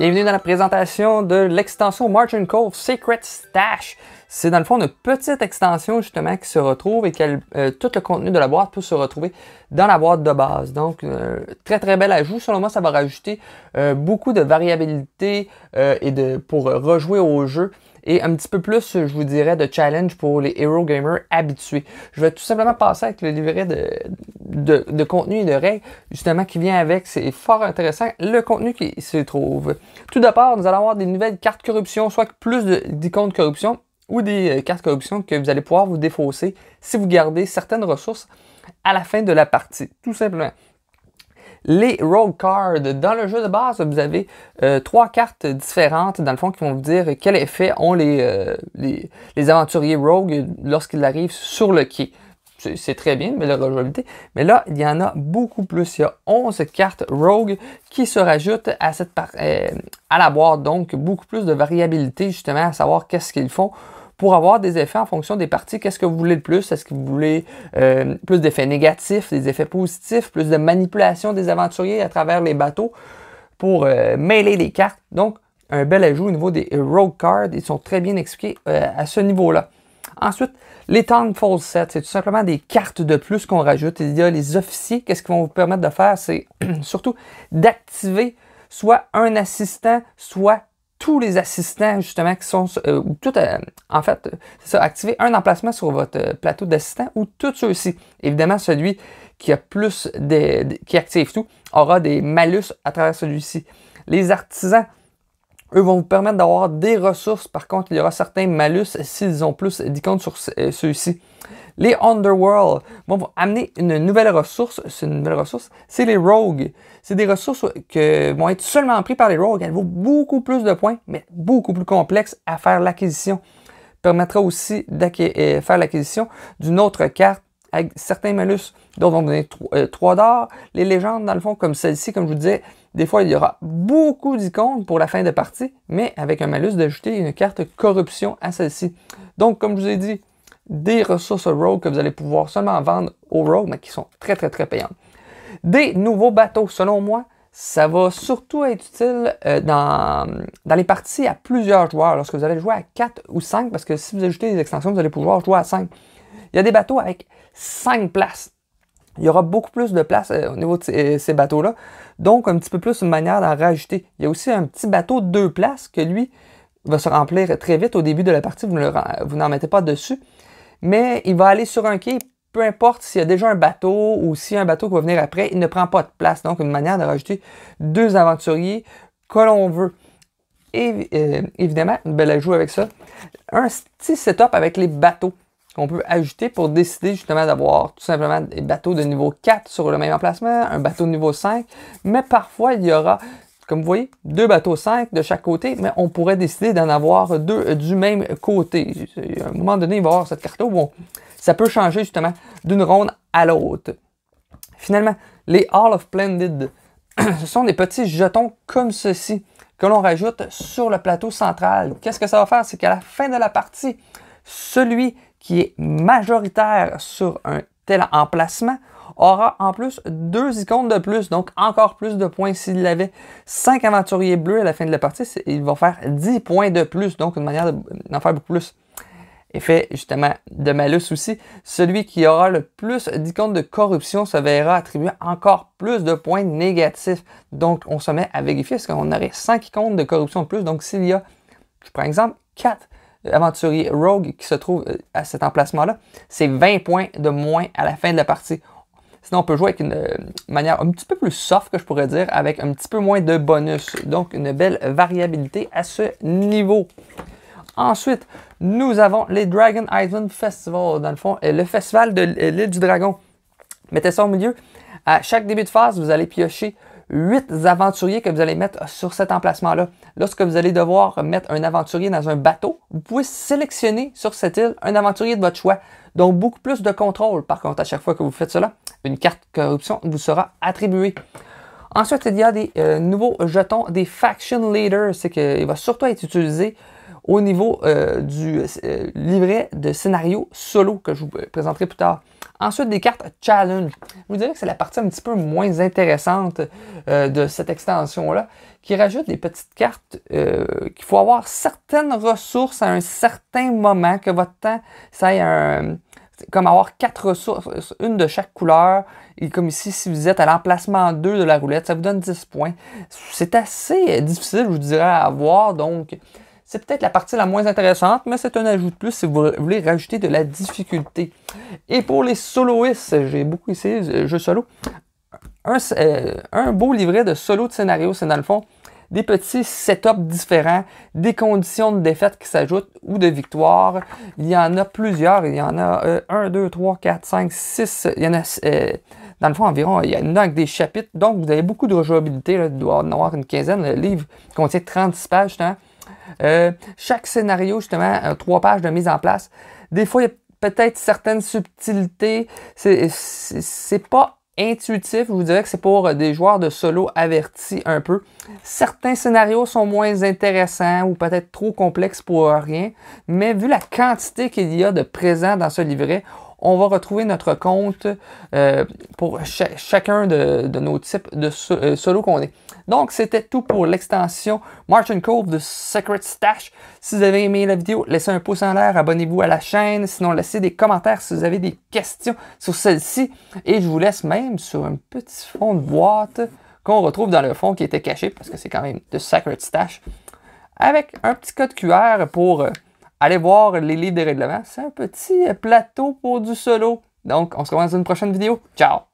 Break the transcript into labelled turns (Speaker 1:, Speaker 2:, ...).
Speaker 1: Bienvenue dans la présentation de l'extension Margin Cove Secret Stash. C'est dans le fond une petite extension justement qui se retrouve et que euh, tout le contenu de la boîte peut se retrouver dans la boîte de base. Donc, euh, très très bel ajout. Selon moi, ça va rajouter euh, beaucoup de variabilité euh, et de pour rejouer au jeu. Et un petit peu plus, je vous dirais, de challenge pour les Hero Gamers habitués. Je vais tout simplement passer avec le livret de, contenu et de règles, justement, qui vient avec. C'est fort intéressant, le contenu qui se trouve. Tout d'abord, nous allons avoir des nouvelles cartes corruption, soit plus d'icônes de, corruption ou des cartes corruption que vous allez pouvoir vous défausser si vous gardez certaines ressources à la fin de la partie, tout simplement. Les Rogue cards. Dans le jeu de base, vous avez euh, trois cartes différentes, dans le fond, qui vont vous dire quel effet ont les, euh, les, aventuriers Rogue lorsqu'ils arrivent sur le quai c'est très bien, mais la rejouabilité. Mais là, il y en a beaucoup plus. Il y a 11 cartes Rogue qui se rajoutent à, cette euh, à la boîte. Donc, beaucoup plus de variabilité, justement, à savoir qu'est-ce qu'ils font pour avoir des effets en fonction des parties. Qu'est-ce que vous voulez le plus? Est-ce que vous voulez euh, plus d'effets négatifs, des effets positifs, plus de manipulation des aventuriers à travers les bateaux pour euh, mêler les cartes? Donc, un bel ajout au niveau des euh, road cards. Ils sont très bien expliqués à ce niveau-là. Ensuite, les false Sets, c'est tout simplement des cartes de plus qu'on rajoute. Il y a les officiers, qu'est-ce qu'ils vont vous permettre de faire? C'est surtout d'activer soit un assistant, soit tous les assistants justement qui sont euh, tout euh, en fait euh, c'est ça activer un emplacement sur votre plateau d'assistants ou tous ceux-ci évidemment celui qui a plus qui active tout aura des malus à travers celui-ci les artisans eux vont vous permettre d'avoir des ressources. Par contre, il y aura certains malus s'ils ont plus d'icônes sur euh, ceux-ci. Les Underworld vont vous amener une nouvelle ressource. C'est une nouvelle ressource. C'est les Rogues. C'est des ressources qui vont être seulement prises par les Rogues. Elles vaut beaucoup plus de points, mais beaucoup plus complexes à faire l'acquisition. Permettra aussi de euh, faire l'acquisition d'une autre carte avec certains malus, dont vont donner 3 d'or. Les légendes, dans le fond, comme celle-ci, comme je vous disais, des fois, il y aura beaucoup d'icônes pour la fin de partie, mais avec un malus d'ajouter une carte corruption à celle-ci. Donc, comme je vous ai dit, des ressources rogue que vous allez pouvoir seulement vendre au rogue, mais qui sont très, très, très payantes. Des nouveaux bateaux, selon moi, ça va surtout être utile euh, dans, dans, les parties à plusieurs joueurs, lorsque vous allez jouer à 4 ou 5, parce que si vous ajoutez des extensions, vous allez pouvoir jouer à 5. Il y a des bateaux avec 5 places. Il y aura beaucoup plus de places euh, au niveau de euh, ces, bateaux-là. Donc, un petit peu plus une manière d'en rajouter. Il y a aussi un petit bateau de deux places que lui va se remplir très vite au début de la partie. Vous, vous n'en mettez pas dessus. Mais il va aller sur un quai. Peu importe s'il y a déjà un bateau ou s'il y a un bateau qui va venir après, il ne prend pas de place. Donc, une manière de rajouter deux aventuriers que l'on veut. Et euh, évidemment, une belle ajout avec ça. Un petit setup avec les bateaux qu'on peut ajouter pour décider justement d'avoir tout simplement des bateaux de niveau 4 sur le même emplacement, un bateau de niveau 5, mais parfois il y aura, comme vous voyez, deux bateaux 5 de chaque côté, mais on pourrait décider d'en avoir deux du même côté. À un moment donné, il va y avoir cette carte où ça peut changer justement d'une ronde à l'autre. Finalement, les Hall of Planted, ce sont des petits jetons comme ceci que l'on rajoute sur le plateau central. Qu'est-ce que ça va faire? C'est qu'à la fin de la partie, celui qui est majoritaire sur un tel emplacement aura en plus deux icônes de plus, donc encore plus de points. S'il avait cinq aventuriers bleus à la fin de la partie, il va faire 10 points de plus, donc une manière d'en faire beaucoup plus. Effet justement de malus aussi, celui qui aura le plus d'icônes de corruption se verra attribuer encore plus de points négatifs. Donc on se met à vérifier, est-ce qu'on aurait cinq icônes de corruption de plus? Donc s'il y a, je prends exemple, 4 aventurier Rogue qui se trouve euh, à cet emplacement-là, c'est 20 points de moins à la fin de la partie. Sinon, on peut jouer avec une euh, manière un petit peu plus soft, que je pourrais dire, avec un petit peu moins de bonus. Donc, une belle variabilité à ce niveau. Ensuite, nous avons les Dragon Island Festival, dans le fond, euh, le festival de l'île du dragon. Mettez ça au milieu. À chaque début de phase, vous allez piocher huit aventuriers que vous allez mettre sur cet emplacement-là. Lorsque vous allez devoir mettre un aventurier dans un bateau, vous pouvez sélectionner sur cette île un aventurier de votre choix. Donc beaucoup plus de contrôle. Par contre, à chaque fois que vous faites cela, une carte corruption vous sera attribuée. Ensuite, il y a des euh, nouveaux jetons des Faction Leaders. C'est qu'il va surtout être utilisé au niveau euh, du euh, livret de scénario solo que je vous présenterai plus tard. Ensuite, des cartes Challenge. Je vous dirais que c'est la partie un petit peu moins intéressante euh, de cette extension-là, qui rajoute des petites cartes euh, qu'il faut avoir certaines ressources à un certain moment, que votre temps, ça un comme avoir quatre ressources, une de chaque couleur. Et comme ici, si vous êtes à l'emplacement 2 de la roulette, ça vous donne 10 points. C'est assez difficile, je vous dirais, à avoir. Donc, c'est peut-être la partie la moins intéressante, mais c'est un ajout de plus si vous voulez rajouter de la difficulté. Et pour les soloistes, j'ai beaucoup essayé le jeu solo. Euh, un, beau livret de solo de scénario, c'est dans le fond des petits setups différents, des conditions de défaite qui s'ajoutent ou de victoire. Il y en a plusieurs. Il y en a 1, 2, 3, 4, 5, 6. Il y en a, euh, dans le fond, environ, il y en a avec des chapitres. Donc, vous avez beaucoup de rejouabilité. Il doit y en avoir une quinzaine. Le livre contient 36 pages. Hein. Euh, chaque scénario, justement, a euh, trois pages de mise en place. Des fois, il y a peut-être certaines subtilités. C'est pas intuitif. Je vous dirais que c'est pour des joueurs de solo avertis un peu. Certains scénarios sont moins intéressants ou peut-être trop complexes pour rien, mais vu la quantité qu'il y a de présents dans ce livret, on va retrouver notre compte euh, pour chacun de, nos types de euh, solos solo qu'on est. Donc, c'était tout pour l'extension March Cove de Secret Stash. Si vous avez aimé la vidéo, laissez un pouce en l'air, abonnez-vous à la chaîne. Sinon, laissez des commentaires si vous avez des questions sur celle-ci. Et je vous laisse même sur un petit fond de boîte qu'on retrouve dans le fond qui était caché parce que c'est quand même de Secret Stash avec un petit code QR pour... Euh, allez voir les livres des règlements. C'est un petit euh, plateau pour du solo. Donc, on se revoit dans une prochaine vidéo. Ciao!